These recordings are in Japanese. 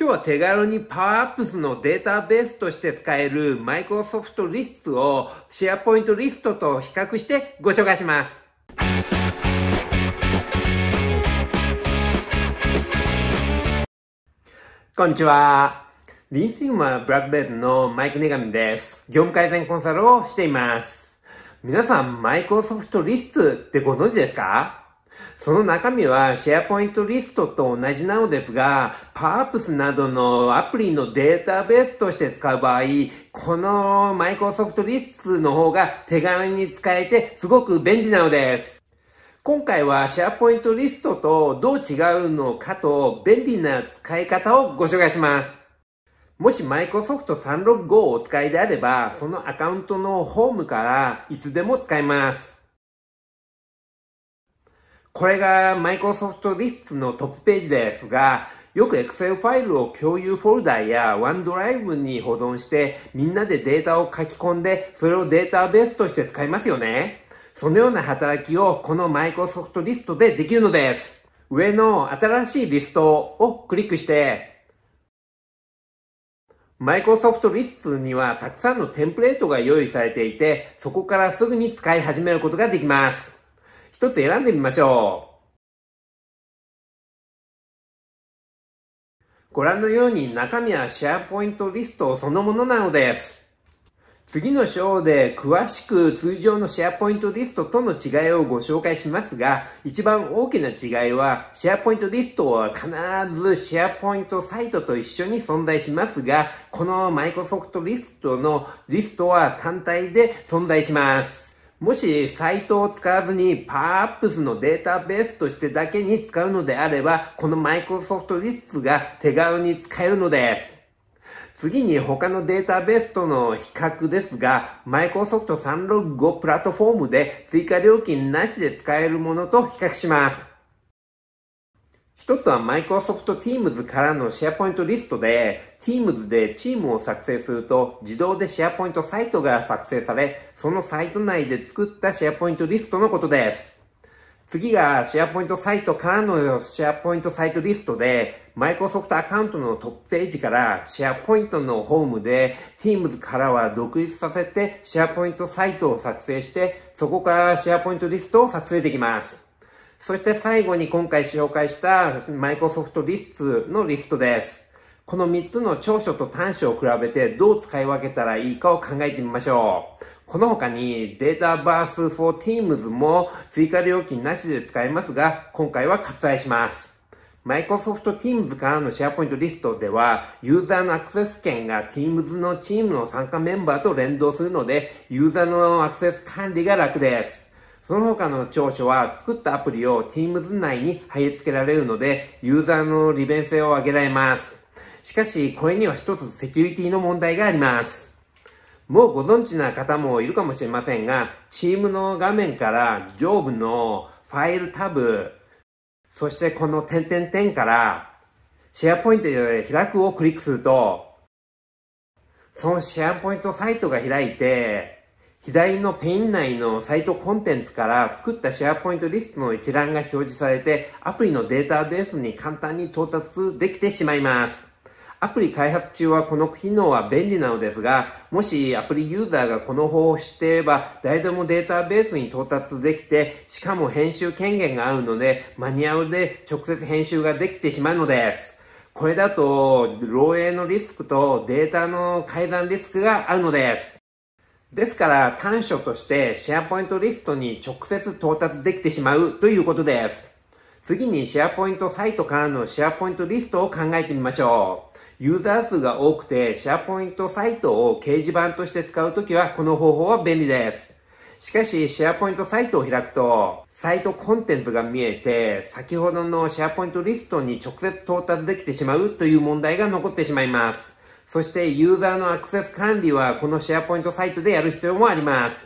今日は手軽にパワーアップスのデータベースとして使えるマイクロソフトリストをシェアポイントリストと比較してご紹介します。こんにちは。リンスインはブラックベルのマイクネガミです。業務改善コンサルをしています。皆さん、マイクロソフトリスってご存知ですかその中身はシェアポイントリストと同じなのですが、パープスなどのアプリのデータベースとして使う場合、このマイクロソフトリストの方が手軽に使えてすごく便利なのです。今回はシェアポイントリストとどう違うのかと便利な使い方をご紹介します。もし Microsoft 365をお使いであれば、そのアカウントのホームからいつでも使えます。これが Microsoft Lists のトップページですが、よく Excel ファイルを共有フォルダや OneDrive に保存してみんなでデータを書き込んでそれをデータベースとして使いますよね。そのような働きをこの Microsoft リストでできるのです。上の新しいリストをクリックして Microsoft リストにはたくさんのテンプレートが用意されていてそこからすぐに使い始めることができます。一つ選んでみましょう。ご覧のように中身はシェアポイントリストそのものなのです。次の章で詳しく通常のシェアポイントリストとの違いをご紹介しますが、一番大きな違いは、シェアポイントリストは必ずシェアポイントサイトと一緒に存在しますが、このマイクロソフトリストのリストは単体で存在します。もしサイトを使わずにパワーアップスのデータベースとしてだけに使うのであれば、このマイクロソフトリスが手軽に使えるのです。次に他のデータベースとの比較ですが、マイクロソフト365プラットフォームで追加料金なしで使えるものと比較します。一つは Microsoft Teams からの SharePoint リストで Teams でチームを作成すると自動で SharePoint サイトが作成されそのサイト内で作った SharePoint リストのことです。次が SharePoint サイトからの SharePoint サイトリストで Microsoft アカウントのトップページから SharePoint のホームで Teams からは独立させて SharePoint サイトを作成してそこから SharePoint リストを作成できます。そして最後に今回紹介したマイクロソフトリスのリストです。この3つの長所と短所を比べてどう使い分けたらいいかを考えてみましょう。この他にデータバース for Teams も追加料金なしで使えますが、今回は割愛します。Microsoft Teams からのシェアポイントリストでは、ユーザーのアクセス権が Teams のチームの参加メンバーと連動するので、ユーザーのアクセス管理が楽です。その他の長所は作ったアプリを Teams 内に貼り付けられるので、ユーザーの利便性を上げられます。しかし、これには一つセキュリティの問題があります。もうご存知な方もいるかもしれませんが、チームの画面から上部のファイルタブ、そしてこの点々点から、シェアポイントで開くをクリックすると、そのシェアポイントサイトが開いて、左のペイン内のサイトコンテンツから作ったシェアポイントリストの一覧が表示されて、アプリのデータベースに簡単に到達できてしまいます。アプリ開発中はこの機能は便利なのですが、もしアプリユーザーがこの方法を知っていれば、誰でもデータベースに到達できて、しかも編集権限があるので、マニュアルで直接編集ができてしまうのです。これだと、漏洩のリスクとデータの改ざんリスクがあるのです。ですから短所としてシェアポイントリストに直接到達できてしまうということです。次にシェアポイントサイトからのシェアポイントリストを考えてみましょう。ユーザー数が多くてシェアポイントサイトを掲示板として使うときはこの方法は便利です。しかし、シェアポイントサイトを開くと、サイトコンテンツが見えて、先ほどのシェアポイントリストに直接到達できてしまうという問題が残ってしまいます。そしてユーザーのアクセス管理はこのシェアポイントサイトでやる必要もあります。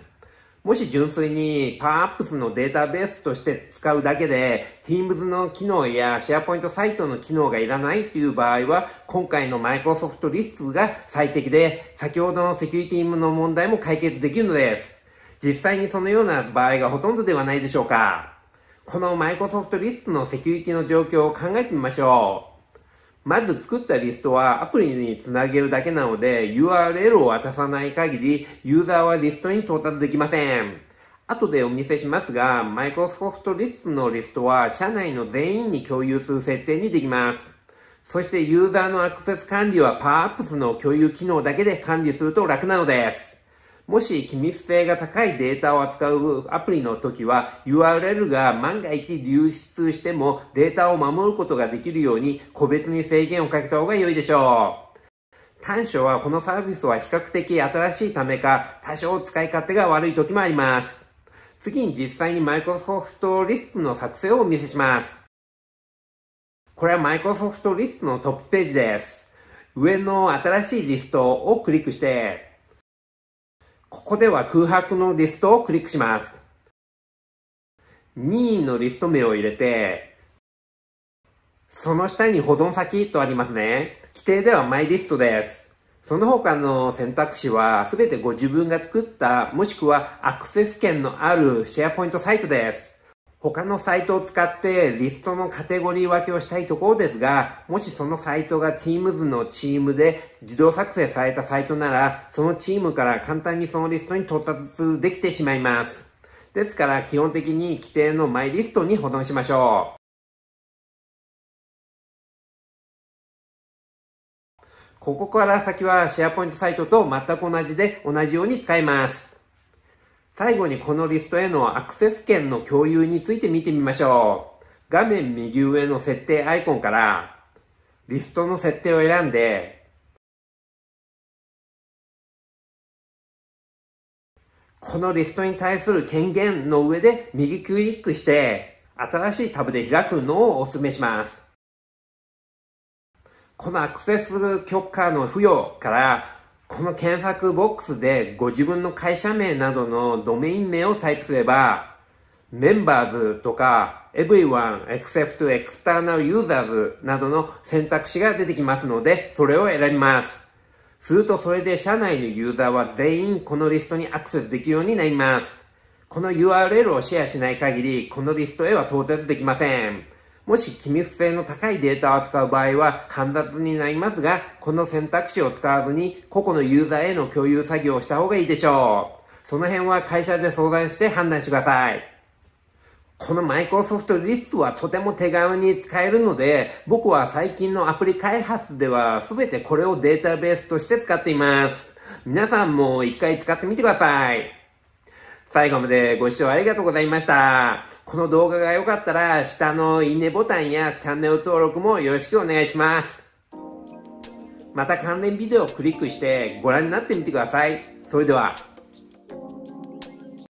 もし純粋にパワーアップスのデータベースとして使うだけで Teams の機能やシェアポイントサイトの機能がいらないという場合は今回の Microsoft リスクが最適で先ほどのセキュリティの問題も解決できるのです。実際にそのような場合がほとんどではないでしょうか。この Microsoft リスクのセキュリティの状況を考えてみましょう。まず作ったリストはアプリにつなげるだけなので URL を渡さない限りユーザーはリストに到達できません。後でお見せしますが、Microsoft l i s t のリストは社内の全員に共有する設定にできます。そしてユーザーのアクセス管理は PowerApps の共有機能だけで管理すると楽なのです。もし機密性が高いデータを扱うアプリの時は URL が万が一流出してもデータを守ることができるように個別に制限をかけた方が良いでしょう。短所はこのサービスは比較的新しいためか多少使い勝手が悪い時もあります。次に実際に Microsoft リストの作成をお見せします。これは Microsoft リストのトップページです。上の新しいリストをクリックして、ここでは空白のリストをクリックします。任意のリスト名を入れて、その下に保存先とありますね。規定ではマイリストです。その他の選択肢はすべてご自分が作った、もしくはアクセス権のあるシェアポイントサイトです。他のサイトを使ってリストのカテゴリー分けをしたいところですが、もしそのサイトが Teams のチームで自動作成されたサイトなら、そのチームから簡単にそのリストに到達できてしまいます。ですから基本的に規定のマイリストに保存しましょう。ここから先はシェアポイントサイトと全く同じで同じように使います。最後にこのリストへのアクセス権の共有について見てみましょう。画面右上の設定アイコンから、リストの設定を選んで、このリストに対する権限の上で右クリックして、新しいタブで開くのをお勧めします。このアクセス許可の付与からこの検索ボックスでご自分の会社名などのドメイン名をタイプすれば、メンバーズとか everyone except external users などの選択肢が出てきますので、それを選びます。するとそれで社内のユーザーは全員このリストにアクセスできるようになります。この URL をシェアしない限り、このリストへは到達できません。もし機密性の高いデータを扱う場合は煩雑になりますが、この選択肢を使わずに個々のユーザーへの共有作業をした方がいいでしょう。その辺は会社で相談して判断してください。このマイクロソフトリストはとても手軽に使えるので、僕は最近のアプリ開発では全てこれをデータベースとして使っています。皆さんも一回使ってみてください。最後までご視聴ありがとうございました。この動画が良かったら、下のいいねボタンやチャンネル登録もよろしくお願いします。また関連ビデオをクリックしてご覧になってみてください。それでは。